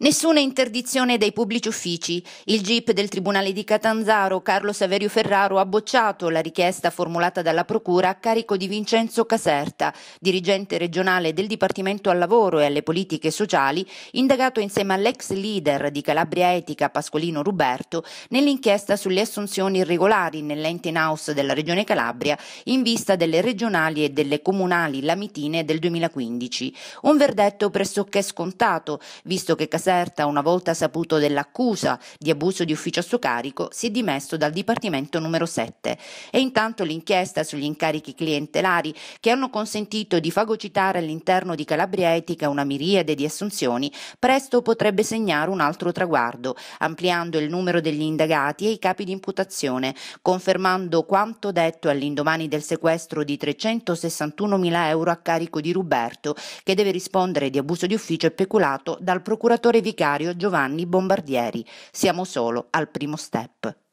Nessuna interdizione dai pubblici uffici. Il GIP del Tribunale di Catanzaro, Carlo Saverio Ferraro, ha bocciato la richiesta formulata dalla Procura a carico di Vincenzo Caserta, dirigente regionale del Dipartimento al Lavoro e alle Politiche Sociali, indagato insieme all'ex leader di Calabria Etica Pascolino Ruberto nell'inchiesta sulle assunzioni irregolari nell'ente in house della Regione Calabria in vista delle regionali e delle comunali lamitine del 2015. Un verdetto pressoché scontato, visto che Caserta Caserta, una volta saputo dell'accusa di abuso di ufficio a suo carico, si è dimesso dal Dipartimento numero 7 e intanto l'inchiesta sugli incarichi clientelari che hanno consentito di fagocitare all'interno di Calabria Etica una miriade di assunzioni, presto potrebbe segnare un altro traguardo, ampliando il numero degli indagati e i capi di imputazione, confermando quanto detto all'indomani del sequestro di 361.000 euro a carico di Ruberto, che deve rispondere di abuso di ufficio e peculato dal procuratore vicario Giovanni Bombardieri. Siamo solo al primo step.